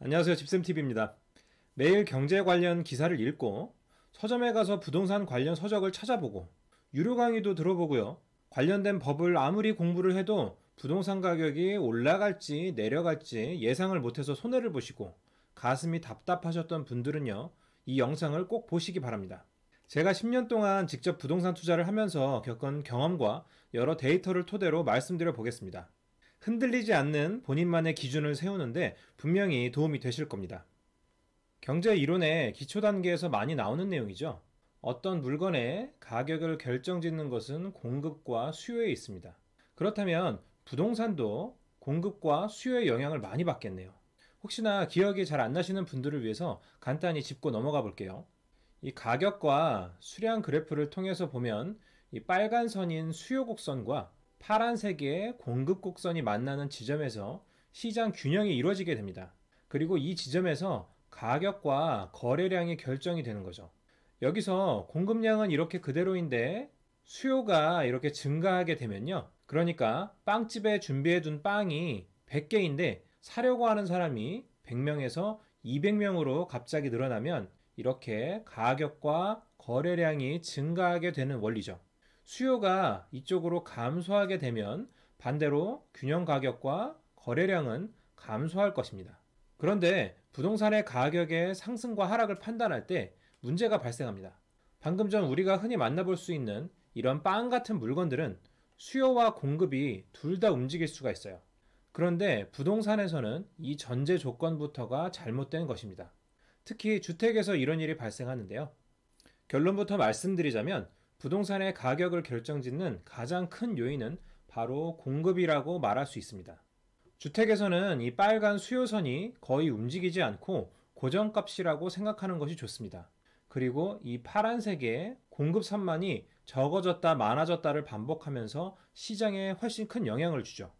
안녕하세요. 집쌤TV입니다. 매일 경제 관련 기사를 읽고 서점에 가서 부동산 관련 서적을 찾아보고 유료 강의도 들어보고요. 관련된 법을 아무리 공부를 해도 부동산 가격이 올라갈지 내려갈지 예상을 못해서 손해를 보시고 가슴이 답답하셨던 분들은요. 이 영상을 꼭 보시기 바랍니다. 제가 10년 동안 직접 부동산 투자를 하면서 겪은 경험과 여러 데이터를 토대로 말씀드려 보겠습니다. 흔들리지 않는 본인만의 기준을 세우는데 분명히 도움이 되실 겁니다. 경제 이론의 기초 단계에서 많이 나오는 내용이죠. 어떤 물건의 가격을 결정짓는 것은 공급과 수요에 있습니다. 그렇다면 부동산도 공급과 수요의 영향을 많이 받겠네요. 혹시나 기억이 잘 안 나시는 분들을 위해서 간단히 짚고 넘어가 볼게요. 이 가격과 수량 그래프를 통해서 보면 이 빨간 선인 수요 곡선과 파란색의 공급 곡선이 만나는 지점에서 시장 균형이 이루어지게 됩니다. 그리고 이 지점에서 가격과 거래량이 결정이 되는 거죠. 여기서 공급량은 이렇게 그대로인데 수요가 이렇게 증가하게 되면요. 그러니까 빵집에 준비해둔 빵이 100개인데 사려고 하는 사람이 100명에서 200명으로 갑자기 늘어나면 이렇게 가격과 거래량이 증가하게 되는 원리죠. 수요가 이쪽으로 감소하게 되면 반대로 균형 가격과 거래량은 감소할 것입니다. 그런데 부동산의 가격의 상승과 하락을 판단할 때 문제가 발생합니다. 방금 전 우리가 흔히 만나볼 수 있는 이런 빵 같은 물건들은 수요와 공급이 둘 다 움직일 수가 있어요. 그런데 부동산에서는 이 전제 조건부터가 잘못된 것입니다. 특히 주택에서 이런 일이 발생하는데요. 결론부터 말씀드리자면 부동산의 가격을 결정짓는 가장 큰 요인은 바로 공급이라고 말할 수 있습니다. 주택에서는 이 빨간 수요선이 거의 움직이지 않고 고정값이라고 생각하는 것이 좋습니다. 그리고 이 파란색의 공급선만이 적어졌다 많아졌다를 반복하면서 시장에 훨씬 큰 영향을 주죠.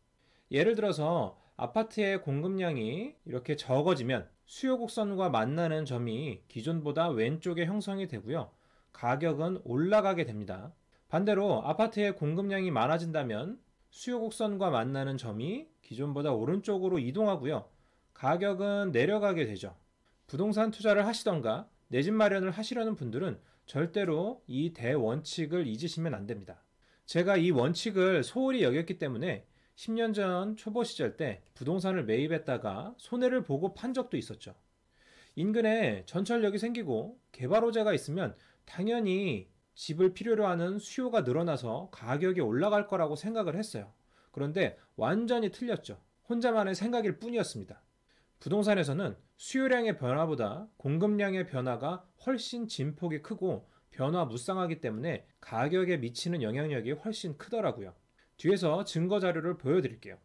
예를 들어서 아파트의 공급량이 이렇게 적어지면 수요 곡선과 만나는 점이 기존보다 왼쪽에 형성이 되고요. 가격은 올라가게 됩니다. 반대로 아파트의 공급량이 많아진다면 수요 곡선과 만나는 점이 기존보다 오른쪽으로 이동하고요. 가격은 내려가게 되죠. 부동산 투자를 하시던가 내 집 마련을 하시려는 분들은 절대로 이 대원칙을 잊으시면 안 됩니다. 제가 이 원칙을 소홀히 여겼기 때문에 10년 전 초보 시절 때 부동산을 매입했다가 손해를 보고 판 적도 있었죠. 인근에 전철역이 생기고 개발 호재가 있으면 당연히 집을 필요로 하는 수요가 늘어나서 가격이 올라갈 거라고 생각을 했어요. 그런데 완전히 틀렸죠. 혼자만의 생각일 뿐이었습니다. 부동산에서는 수요량의 변화보다 공급량의 변화가 훨씬 진폭이 크고 변화 무쌍하기 때문에 가격에 미치는 영향력이 훨씬 크더라고요. 뒤에서 증거 자료를 보여드릴게요.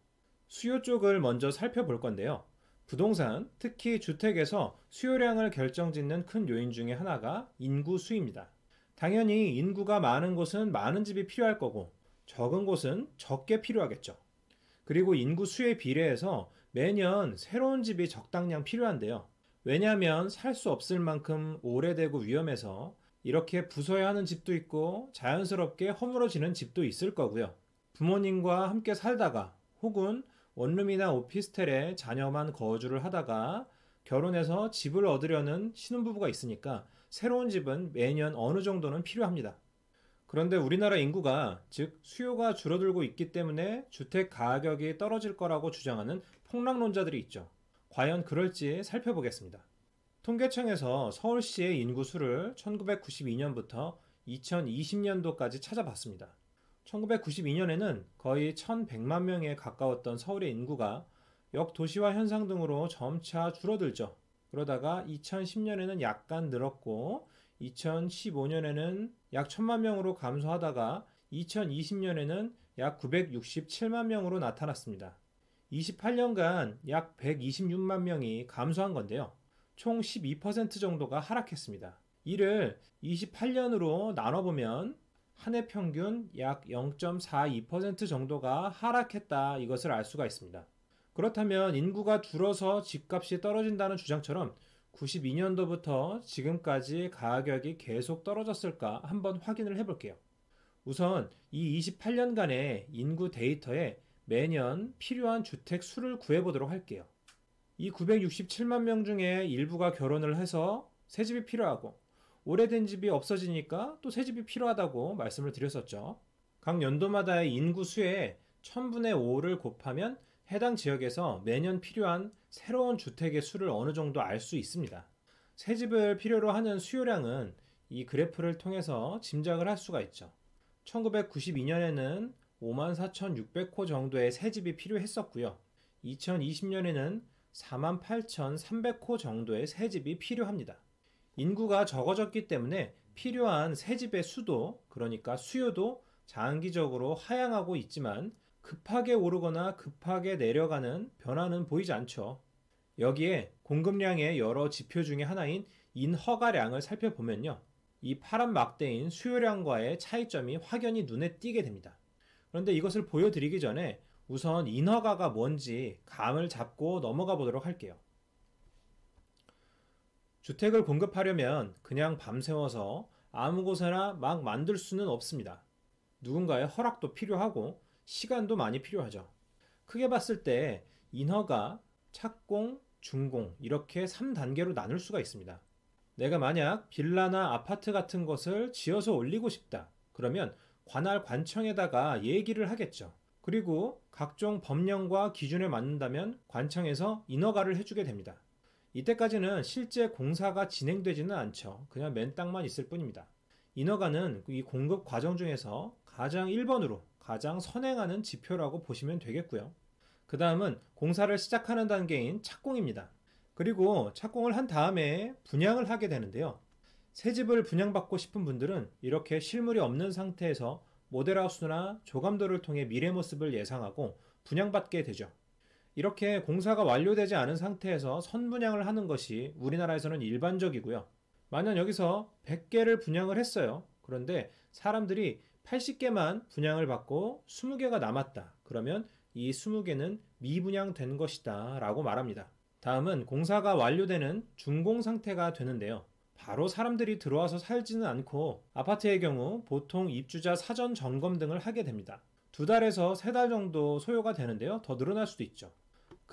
수요 쪽을 먼저 살펴볼 건데요. 부동산, 특히 주택에서 수요량을 결정짓는 큰 요인 중의 하나가 인구 수입니다. 당연히 인구가 많은 곳은 많은 집이 필요할 거고 적은 곳은 적게 필요하겠죠. 그리고 인구 수에 비례해서 매년 새로운 집이 적당량 필요한데요. 왜냐하면 살 수 없을 만큼 오래되고 위험해서 이렇게 부숴야 하는 집도 있고 자연스럽게 허물어지는 집도 있을 거고요. 부모님과 함께 살다가 혹은 원룸이나 오피스텔에 자녀만 거주를 하다가 결혼해서 집을 얻으려는 신혼부부가 있으니까 새로운 집은 매년 어느 정도는 필요합니다. 그런데 우리나라 인구가 즉 수요가 줄어들고 있기 때문에 주택 가격이 떨어질 거라고 주장하는 폭락론자들이 있죠. 과연 그럴지 살펴보겠습니다. 통계청에서 서울시의 인구수를 1992년부터 2020년도까지 찾아봤습니다. 1992년에는 거의 1,100만 명에 가까웠던 서울의 인구가 역도시화 현상 등으로 점차 줄어들죠. 그러다가 2010년에는 약간 늘었고 2015년에는 약 1천만 명으로 감소하다가 2020년에는 약 967만 명으로 나타났습니다. 28년간 약 126만 명이 감소한 건데요. 총 12% 정도가 하락했습니다. 이를 28년으로 나눠보면 한해 평균 약 0.42% 정도가 하락했다 이것을 알 수가 있습니다. 그렇다면 인구가 줄어서 집값이 떨어진다는 주장처럼 92년도부터 지금까지 가격이 계속 떨어졌을까 한번 확인을 해볼게요. 우선 이 28년간의 인구 데이터에 매년 필요한 주택 수를 구해보도록 할게요. 이 967만 명 중에 일부가 결혼을 해서 새집이 필요하고 오래된 집이 없어지니까 또 새 집이 필요하다고 말씀을 드렸었죠. 각 연도마다의 인구 수에 1000분의 5를 곱하면 해당 지역에서 매년 필요한 새로운 주택의 수를 어느 정도 알 수 있습니다. 새 집을 필요로 하는 수요량은 이 그래프를 통해서 짐작을 할 수가 있죠. 1992년에는 54,600호 정도의 새 집이 필요했었고요. 2020년에는 48,300호 정도의 새 집이 필요합니다. 인구가 적어졌기 때문에 필요한 새집의 수도, 그러니까 수요도 장기적으로 하향하고 있지만 급하게 오르거나 급하게 내려가는 변화는 보이지 않죠. 여기에 공급량의 여러 지표 중의 하나인 인허가량을 살펴보면요. 이 파란 막대인 수요량과의 차이점이 확연히 눈에 띄게 됩니다. 그런데 이것을 보여드리기 전에 우선 인허가가 뭔지 감을 잡고 넘어가 보도록 할게요. 주택을 공급하려면 그냥 밤새워서 아무 곳에나 막 만들 수는 없습니다. 누군가의 허락도 필요하고 시간도 많이 필요하죠. 크게 봤을 때 인허가, 착공, 준공 이렇게 3단계로 나눌 수가 있습니다. 내가 만약 빌라나 아파트 같은 것을 지어서 올리고 싶다. 그러면 관할 관청에다가 얘기를 하겠죠. 그리고 각종 법령과 기준에 맞는다면 관청에서 인허가를 해주게 됩니다. 이때까지는 실제 공사가 진행되지는 않죠. 그냥 맨 땅만 있을 뿐입니다. 인허가는 이 공급 과정 중에서 가장 1번으로 가장 선행하는 지표라고 보시면 되겠고요. 그 다음은 공사를 시작하는 단계인 착공입니다. 그리고 착공을 한 다음에 분양을 하게 되는데요. 새 집을 분양받고 싶은 분들은 이렇게 실물이 없는 상태에서 모델하우스나 조감도를 통해 미래 모습을 예상하고 분양받게 되죠. 이렇게 공사가 완료되지 않은 상태에서 선분양을 하는 것이 우리나라에서는 일반적이고요. 만약 여기서 100개를 분양을 했어요. 그런데 사람들이 80개만 분양을 받고 20개가 남았다. 그러면 이 20개는 미분양된 것이다. 라고 말합니다. 다음은 공사가 완료되는 중공 상태가 되는데요. 바로 사람들이 들어와서 살지는 않고 아파트의 경우 보통 입주자 사전 점검 등을 하게 됩니다. 두 달에서 세 달 정도 소요가 되는데요. 더 늘어날 수도 있죠.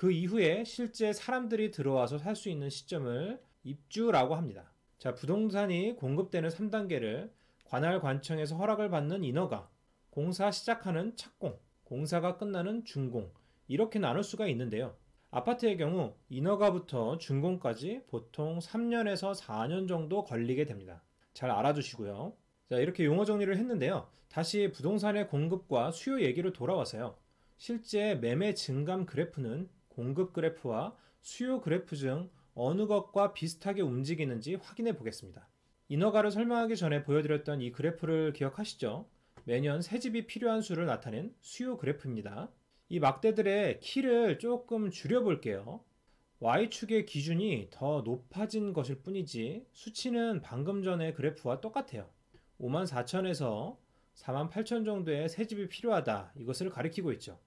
그 이후에 실제 사람들이 들어와서 살 수 있는 시점을 입주라고 합니다. 자, 부동산이 공급되는 3단계를 관할관청에서 허락을 받는 인허가, 공사 시작하는 착공, 공사가 끝나는 준공, 이렇게 나눌 수가 있는데요. 아파트의 경우 인허가부터 준공까지 보통 3년에서 4년 정도 걸리게 됩니다. 잘 알아두시고요. 자, 이렇게 용어 정리를 했는데요. 다시 부동산의 공급과 수요 얘기로 돌아와서요. 실제 매매 증감 그래프는 공급 그래프와 수요 그래프 중 어느 것과 비슷하게 움직이는지 확인해 보겠습니다. 인허가를 설명하기 전에 보여드렸던 이 그래프를 기억하시죠? 매년 새 집이 필요한 수를 나타낸 수요 그래프입니다. 이 막대들의 키를 조금 줄여볼게요. Y축의 기준이 더 높아진 것일 뿐이지 수치는 방금 전의 그래프와 똑같아요. 54,000에서 48,000 정도의 새 집이 필요하다 이것을 가리키고 있죠.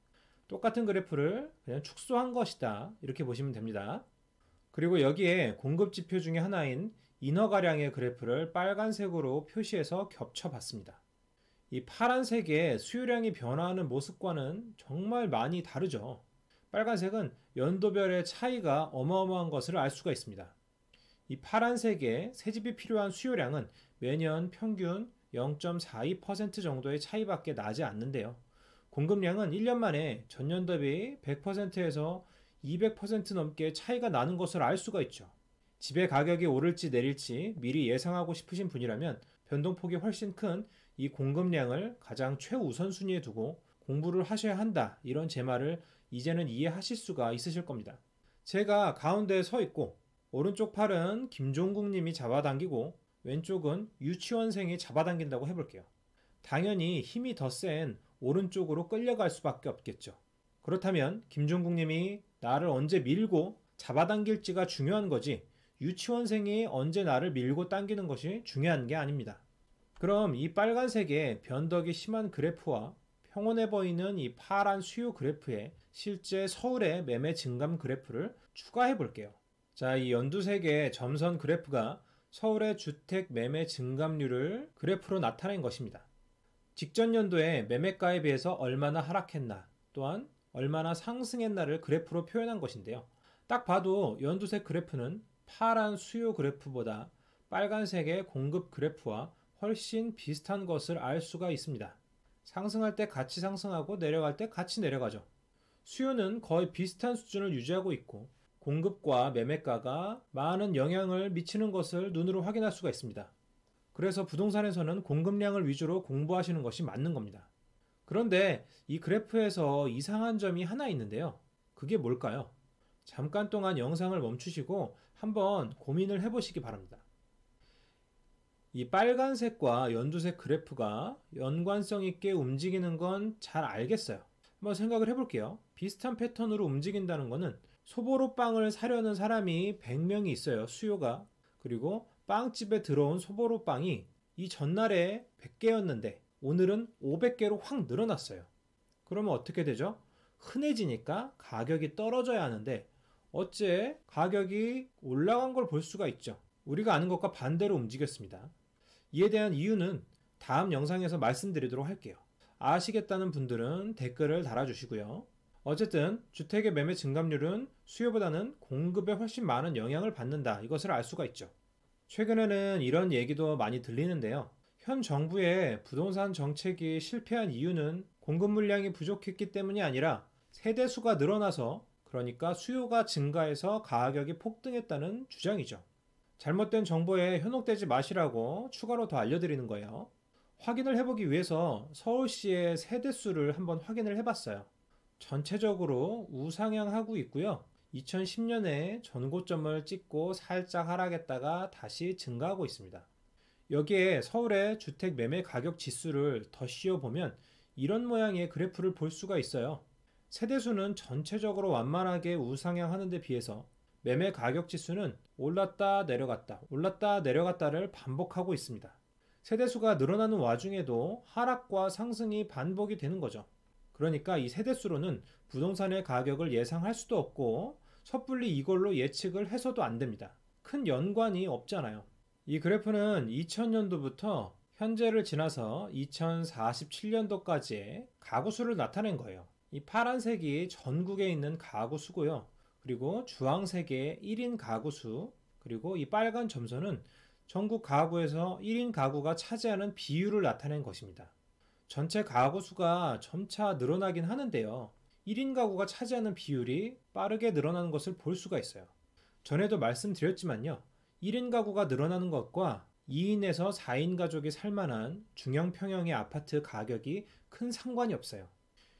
똑같은 그래프를 그냥 축소한 것이다. 이렇게 보시면 됩니다. 그리고 여기에 공급 지표 중의 하나인 인허가량의 그래프를 빨간색으로 표시해서 겹쳐봤습니다. 이 파란색의 수요량이 변화하는 모습과는 정말 많이 다르죠. 빨간색은 연도별의 차이가 어마어마한 것을 알 수가 있습니다. 이 파란색의 새집이 필요한 수요량은 매년 평균 0.42% 정도의 차이밖에 나지 않는데요. 공급량은 1년 만에 전년 대비 100%에서 200% 넘게 차이가 나는 것을 알 수가 있죠. 집의 가격이 오를지 내릴지 미리 예상하고 싶으신 분이라면 변동폭이 훨씬 큰 이 공급량을 가장 최우선순위에 두고 공부를 하셔야 한다. 이런 제 말을 이제는 이해하실 수가 있으실 겁니다. 제가 가운데서 있고 오른쪽 팔은 김종국 님이 잡아당기고 왼쪽은 유치원생이 잡아당긴다고 해볼게요. 당연히 힘이 더 센 오른쪽으로 끌려갈 수밖에 없겠죠. 그렇다면 김종국님이 나를 언제 밀고 잡아당길지가 중요한 거지 유치원생이 언제 나를 밀고 당기는 것이 중요한 게 아닙니다. 그럼 이 빨간색의 변덕이 심한 그래프와 평온해 보이는 이 파란 수요 그래프에 실제 서울의 매매 증감 그래프를 추가해 볼게요. 자, 이 연두색의 점선 그래프가 서울의 주택 매매 증감률을 그래프로 나타낸 것입니다. 직전 연도에 매매가에 비해서 얼마나 하락했나 또한 얼마나 상승했나를 그래프로 표현한 것인데요. 딱 봐도 연두색 그래프는 파란 수요 그래프보다 빨간색의 공급 그래프와 훨씬 비슷한 것을 알 수가 있습니다. 상승할 때 같이 상승하고 내려갈 때 같이 내려가죠. 수요는 거의 비슷한 수준을 유지하고 있고 공급과 매매가가 많은 영향을 미치는 것을 눈으로 확인할 수가 있습니다. 그래서 부동산에서는 공급량을 위주로 공부하시는 것이 맞는 겁니다. 그런데 이 그래프에서 이상한 점이 하나 있는데요. 그게 뭘까요? 잠깐 동안 영상을 멈추시고 한번 고민을 해보시기 바랍니다. 이 빨간색과 연두색 그래프가 연관성 있게 움직이는 건 잘 알겠어요. 한번 생각을 해볼게요. 비슷한 패턴으로 움직인다는 것은 소보로 빵을 사려는 사람이 100명이 있어요. 수요가. 그리고 빵집에 들어온 소보로 빵이 이 전날에 100개였는데 오늘은 500개로 확 늘어났어요. 그러면 어떻게 되죠? 흔해지니까 가격이 떨어져야 하는데 어째 가격이 올라간 걸 볼 수가 있죠. 우리가 아는 것과 반대로 움직였습니다. 이에 대한 이유는 다음 영상에서 말씀드리도록 할게요. 아시겠다는 분들은 댓글을 달아주시고요. 어쨌든 주택의 매매 증감률은 수요보다는 공급에 훨씬 많은 영향을 받는다. 이것을 알 수가 있죠. 최근에는 이런 얘기도 많이 들리는데요. 현 정부의 부동산 정책이 실패한 이유는 공급 물량이 부족했기 때문이 아니라 세대수가 늘어나서 그러니까 수요가 증가해서 가격이 폭등했다는 주장이죠. 잘못된 정보에 현혹되지 마시라고 추가로 더 알려드리는 거예요. 확인을 해보기 위해서 서울시의 세대수를 한번 확인을 해봤어요. 전체적으로 우상향하고 있고요. 2010년에 전고점을 찍고 살짝 하락했다가 다시 증가하고 있습니다. 여기에 서울의 주택 매매 가격 지수를 더 씌워보면 이런 모양의 그래프를 볼 수가 있어요. 세대수는 전체적으로 완만하게 우상향하는 데 비해서 매매 가격 지수는 올랐다 내려갔다 올랐다 내려갔다를 반복하고 있습니다. 세대수가 늘어나는 와중에도 하락과 상승이 반복이 되는 거죠. 그러니까 이 세대수로는 부동산의 가격을 예상할 수도 없고 섣불리 이걸로 예측을 해서도 안 됩니다. 큰 연관이 없잖아요. 이 그래프는 2000년도부터 현재를 지나서 2047년도까지의 가구수를 나타낸 거예요. 이 파란색이 전국에 있는 가구수고요. 그리고 주황색의 1인 가구수, 그리고 이 빨간 점선은 전국 가구에서 1인 가구가 차지하는 비율을 나타낸 것입니다. 전체 가구수가 점차 늘어나긴 하는데요. 1인 가구가 차지하는 비율이 빠르게 늘어나는 것을 볼 수가 있어요. 전에도 말씀드렸지만요. 1인 가구가 늘어나는 것과 2인에서 4인 가족이 살만한 중형 평형의 아파트 가격이 큰 상관이 없어요.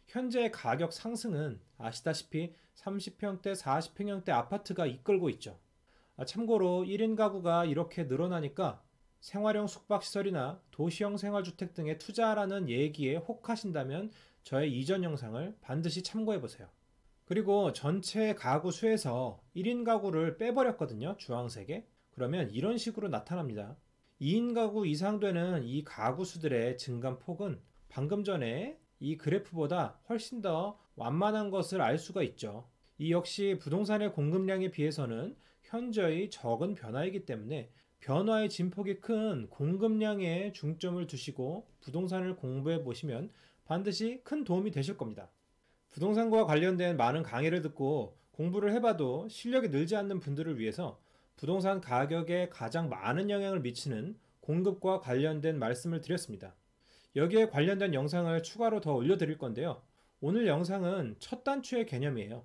현재의 가격 상승은 아시다시피 30평대, 40평형대 아파트가 이끌고 있죠. 아, 참고로 1인 가구가 이렇게 늘어나니까 생활형 숙박시설이나 도시형 생활주택 등에 투자하라는 얘기에 혹하신다면 저의 이전 영상을 반드시 참고해 보세요. 그리고 전체 가구 수에서 1인 가구를 빼버렸거든요. 주황색에. 그러면 이런 식으로 나타납니다. 2인 가구 이상 되는 이 가구 수들의 증감폭은 방금 전에 이 그래프보다 훨씬 더 완만한 것을 알 수가 있죠. 이 역시 부동산의 공급량에 비해서는 현저히 적은 변화이기 때문에 변화의 진폭이 큰 공급량에 중점을 두시고 부동산을 공부해 보시면 반드시 큰 도움이 되실 겁니다. 부동산과 관련된 많은 강의를 듣고 공부를 해봐도 실력이 늘지 않는 분들을 위해서 부동산 가격에 가장 많은 영향을 미치는 공급과 관련된 말씀을 드렸습니다. 여기에 관련된 영상을 추가로 더 올려드릴 건데요. 오늘 영상은 첫 단추의 개념이에요.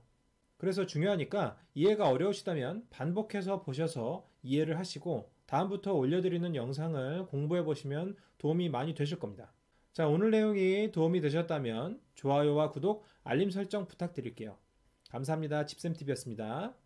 그래서 중요하니까 이해가 어려우시다면 반복해서 보셔서 이해를 하시고 다음부터 올려드리는 영상을 공부해 보시면 도움이 많이 되실 겁니다. 자, 오늘 내용이 도움이 되셨다면 좋아요와 구독, 알림 설정 부탁드릴게요. 감사합니다. 집쌤TV였습니다.